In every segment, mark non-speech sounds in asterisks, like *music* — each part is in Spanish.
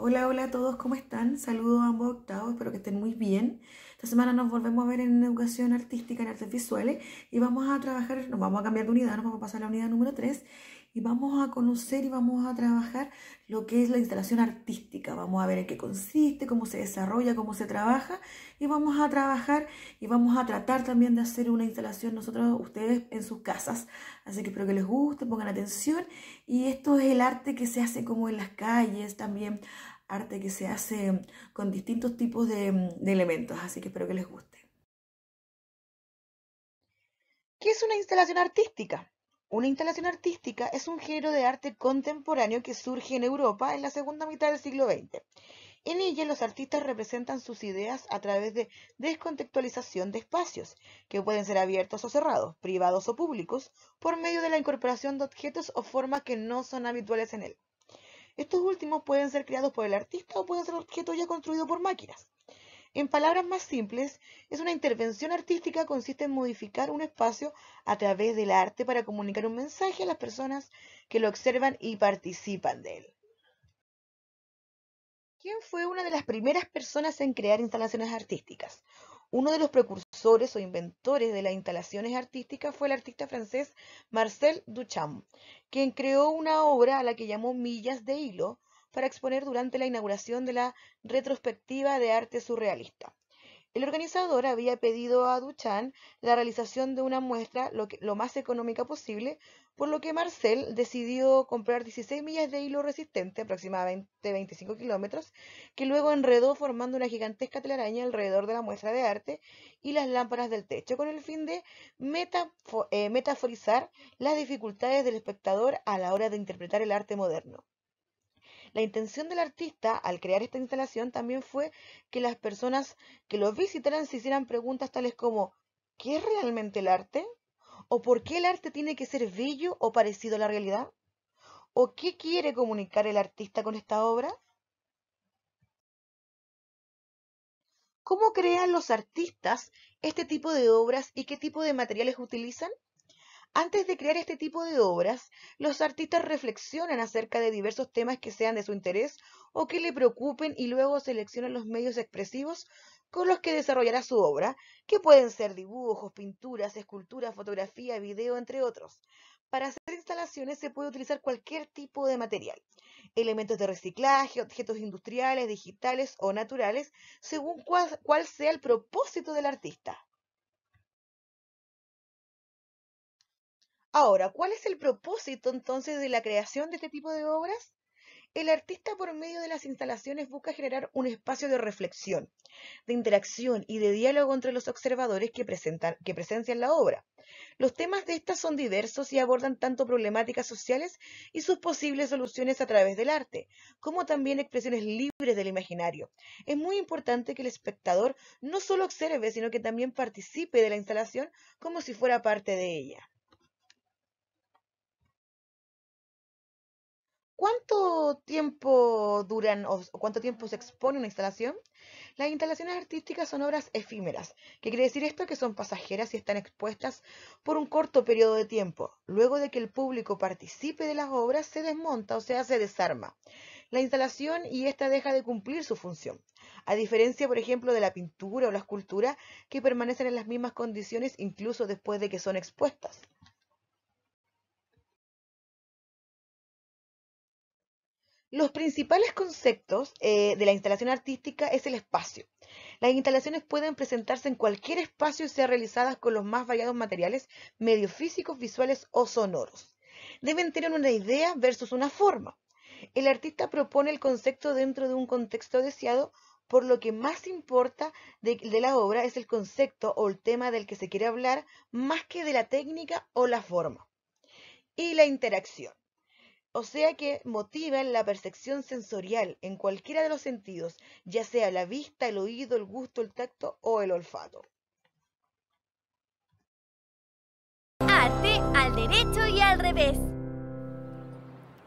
Hola, hola a todos, ¿cómo están? Saludos a ambos octavos, espero que estén muy bien. Esta semana nos volvemos a ver en educación artística, en artes visuales, y vamos a trabajar, nos vamos a cambiar de unidad, nos vamos a pasar a la unidad número 3, y vamos a conocer y vamos a trabajar lo que es la instalación artística. Vamos a ver en qué consiste, cómo se desarrolla, cómo se trabaja y vamos a trabajar y vamos a tratar también de hacer una instalación nosotros, ustedes, en sus casas. Así que espero que les guste, pongan atención y esto es el arte que se hace como en las calles también arte que se hace con distintos tipos de, elementos, así que espero que les guste. ¿Qué es una instalación artística? Una instalación artística es un género de arte contemporáneo que surge en Europa en la segunda mitad del siglo XX. En ella los artistas representan sus ideas a través de descontextualización de espacios, que pueden ser abiertos o cerrados, privados o públicos, por medio de la incorporación de objetos o formas que no son habituales en él. Estos últimos pueden ser creados por el artista o pueden ser objetos ya construidos por máquinas. En palabras más simples, es una intervención artística consiste en modificar un espacio a través del arte para comunicar un mensaje a las personas que lo observan y participan de él. ¿Quién fue una de las primeras personas en crear instalaciones artísticas? Uno de los precursores o inventores de las instalaciones artísticas fue el artista francés Marcel Duchamp, quien creó una obra a la que llamó Millas de Hilo, para exponer durante la inauguración de la retrospectiva de arte surrealista. El organizador había pedido a Duchamp la realización de una muestra lo, más económica posible, por lo que Marcel decidió comprar 16 millas de hilo resistente, aproximadamente 25 kilómetros, que luego enredó formando una gigantesca telaraña alrededor de la muestra de arte y las lámparas del techo, con el fin de eh, metaforizar las dificultades del espectador a la hora de interpretar el arte moderno. La intención del artista al crear esta instalación también fue que las personas que lo visitaran se hicieran preguntas tales como ¿qué es realmente el arte? ¿O por qué el arte tiene que ser bello o parecido a la realidad? ¿O qué quiere comunicar el artista con esta obra? ¿Cómo crean los artistas este tipo de obras y qué tipo de materiales utilizan? Antes de crear este tipo de obras, los artistas reflexionan acerca de diversos temas que sean de su interés o que le preocupen y luego seleccionan los medios expresivos con los que desarrollará su obra, que pueden ser dibujos, pinturas, esculturas, fotografía, video, entre otros. Para hacer instalaciones se puede utilizar cualquier tipo de material, elementos de reciclaje, objetos industriales, digitales o naturales, según cuál, cuál sea el propósito del artista. Ahora, ¿cuál es el propósito entonces de la creación de este tipo de obras? El artista por medio de las instalaciones busca generar un espacio de reflexión, de interacción y de diálogo entre los observadores que, presentan, que presencian la obra. Los temas de estas son diversos y abordan tanto problemáticas sociales y sus posibles soluciones a través del arte, como también expresiones libres del imaginario. Es muy importante que el espectador no solo observe, sino que también participe de la instalación como si fuera parte de ella. ¿Cuánto tiempo duran o cuánto tiempo se expone una instalación? Las instalaciones artísticas son obras efímeras. ¿Qué quiere decir esto? Que son pasajeras y están expuestas por un corto periodo de tiempo. Luego de que el público participe de las obras, se desmonta, o sea, se desarma la instalación y esta deja de cumplir su función. A diferencia, por ejemplo, de la pintura o la escultura, que permanecen en las mismas condiciones incluso después de que son expuestas. Los principales conceptos eh, de la instalación artística es el espacio. Las instalaciones pueden presentarse en cualquier espacio y ser realizadas con los más variados materiales, medios físicos, visuales o sonoros. Deben tener una idea versus una forma. El artista propone el concepto dentro de un contexto deseado, por lo que más importa de la obra es el concepto o el tema del que se quiere hablar, más que de la técnica o la forma. Y la interacción o sea que motivan la percepción sensorial en cualquiera de los sentidos, ya sea la vista, el oído, el gusto, el tacto o el olfato. Arte al derecho y al revés.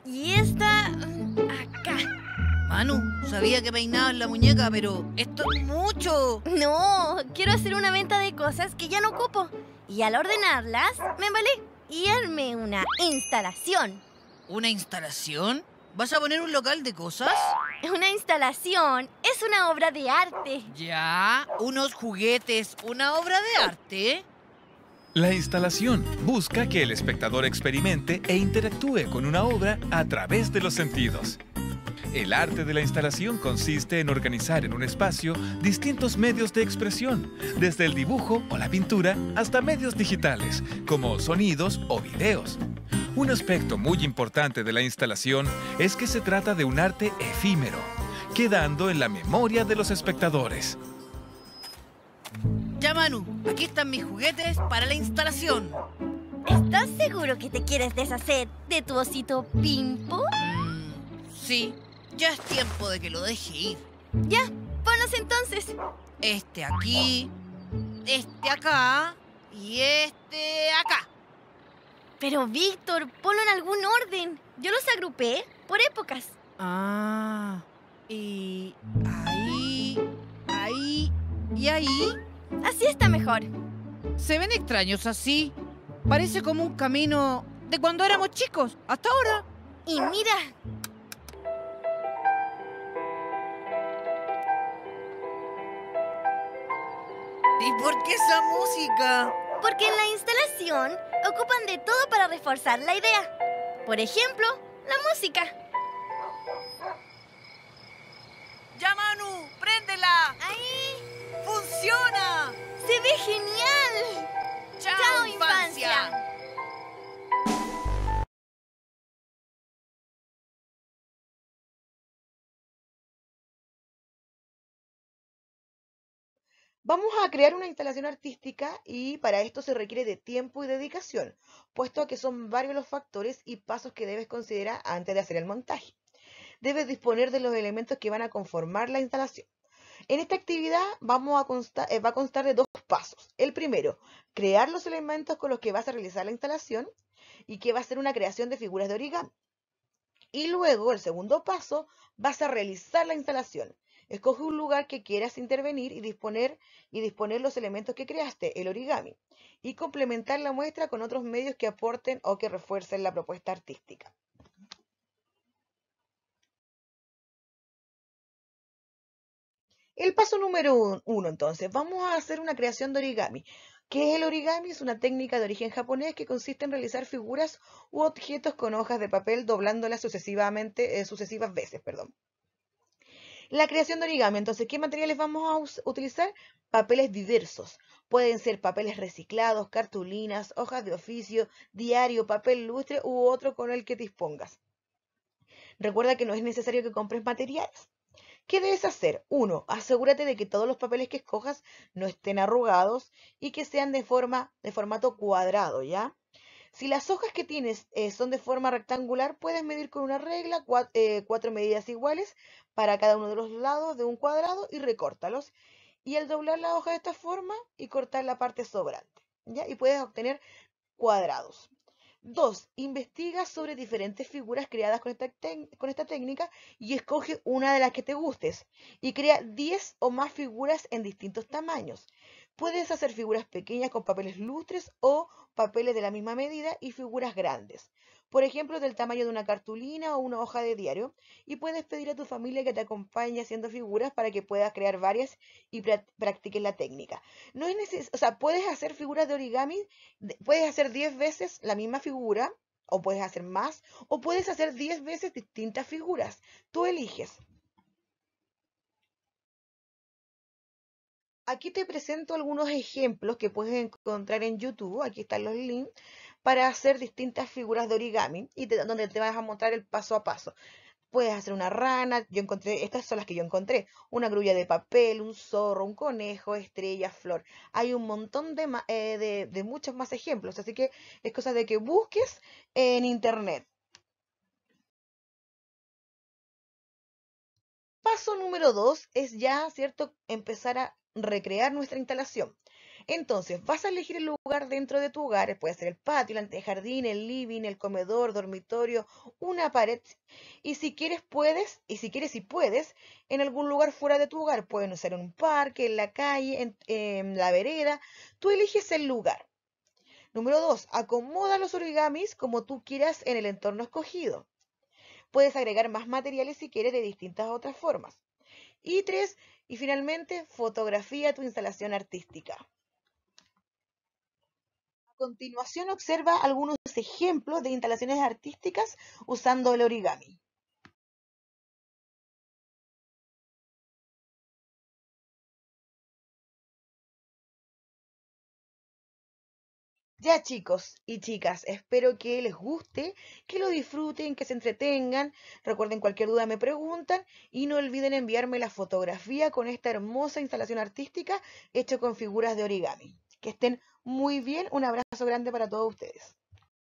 Y esta mm, acá. Manu, sabía que peinabas la muñeca, pero esto es mucho. No, quiero hacer una venta de cosas que ya no ocupo. Y al ordenarlas, me embalé y armé una instalación. ¿Una instalación? ¿Vas a poner un local de cosas? *laughs* Una instalación es una obra de arte. Ya, unos juguetes, una obra de arte. La instalación busca que el espectador experimente e interactúe con una obra a través de los sentidos. El arte de la instalación consiste en organizar en un espacio distintos medios de expresión, desde el dibujo o la pintura hasta medios digitales, como sonidos o videos. Un aspecto muy importante de la instalación es que se trata de un arte efímero, quedando en la memoria de los espectadores. Ya, Manu, aquí están mis juguetes para la instalación. ¿Estás seguro que te quieres deshacer de tu osito Pimpo? sí, ya es tiempo de que lo deje ir. Ya, Ponlos entonces. Este aquí, este acá y este acá. Pero Víctor, ponlo en algún orden. Yo los agrupé por épocas. Ah. Y ahí, ahí y ahí. Así está mejor. Se ven extraños así. Parece como un camino de cuando éramos chicos, hasta ahora. Y mira. ¿Y por qué esa música? Porque en la instalación ocupan de todo para reforzar la idea. Por ejemplo, la música. ¡Ya, Manu! ¡Préndela! ¡Ahí! ¡Funciona! ¡Se ve genial! ¡Chao, infancia. Vamos a crear una instalación artística y para esto se requiere de tiempo y dedicación, puesto que son varios los factores y pasos que debes considerar antes de hacer el montaje. Debes disponer de los elementos que van a conformar la instalación. En esta actividad eh, va a constar de dos pasos. El primero, crear los elementos con los que vas a realizar la instalación y que va a ser una creación de figuras de origami. Y luego, el segundo paso, vas a realizar la instalación Escoge un lugar que quieras intervenir y disponer, y disponer los elementos que creaste, el origami, y complementar la muestra con otros medios que aporten o que refuercen la propuesta artística. El paso número uno, entonces, vamos a hacer una creación de origami. ¿Qué es el origami? Es una técnica de origen japonés que consiste en realizar figuras u objetos con hojas de papel doblándolas sucesivamente, eh, sucesivas veces. Perdón. La creación de origami. Entonces, ¿qué materiales vamos a utilizar? Papeles diversos. Pueden ser papeles reciclados, cartulinas, hojas de oficio, diario, papel lustre u otro con el que dispongas. Recuerda que no es necesario que compres materiales. ¿Qué debes hacer? Uno, Asegúrate de que todos los papeles que escojas no estén arrugados y que sean de forma de formato cuadrado, ¿ya? Si las hojas que tienes eh, son de forma rectangular, puedes medir con una regla eh, cuatro, medidas iguales para cada uno de los lados de un cuadrado y recórtalos. Y al doblar la hoja de esta forma y cortar la parte sobrante, ¿ya? Y puedes obtener cuadrados. Dos, Investiga sobre diferentes figuras creadas con esta, con esta, técnica y escoge una de las que te gustes y crea 10 o más figuras en distintos tamaños. Puedes hacer figuras pequeñas con papeles lustres o papeles de la misma medida y figuras grandes. Por ejemplo, del tamaño de una cartulina o una hoja de diario. Y puedes pedir a tu familia que te acompañe haciendo figuras para que puedas crear varias y practiques la técnica. No es o sea, puedes hacer figuras de origami, puedes hacer 10 veces la misma figura, o puedes hacer más, o puedes hacer 10 veces distintas figuras. Tú eliges. aquí te presento algunos ejemplos que puedes encontrar en YouTube, aquí están los links, para hacer distintas figuras de origami y donde te vas a mostrar el paso a paso. Puedes hacer una rana, yo encontré, estas son las que yo encontré, una grulla de papel, un zorro, un conejo, estrella, flor. Hay un montón de, eh, de, de muchos más ejemplos, así que es cosa de que busques en internet. Paso número dos es ya, ¿cierto?, empezar a recrear nuestra instalación. Entonces, vas a elegir el lugar dentro de tu hogar, puede ser el patio, el antejardín, el living, el comedor, dormitorio, una pared. Y si quieres, puedes, y si quieres y puedes, en algún lugar fuera de tu hogar. Pueden ser en un parque, en la calle, en, la vereda. Tú eliges el lugar. Número dos, Acomoda los origamis como tú quieras en el entorno escogido. Puedes agregar más materiales si quieres de distintas otras formas. Y tres, y finalmente, fotografía tu instalación artística. A continuación observa algunos ejemplos de instalaciones artísticas usando el origami. Ya chicos y chicas, espero que les guste, que lo disfruten, que se entretengan. Recuerden cualquier duda me preguntan y no olviden enviarme la fotografía con esta hermosa instalación artística hecha con figuras de origami. Que estén muy bien, un abrazo grande para todos ustedes.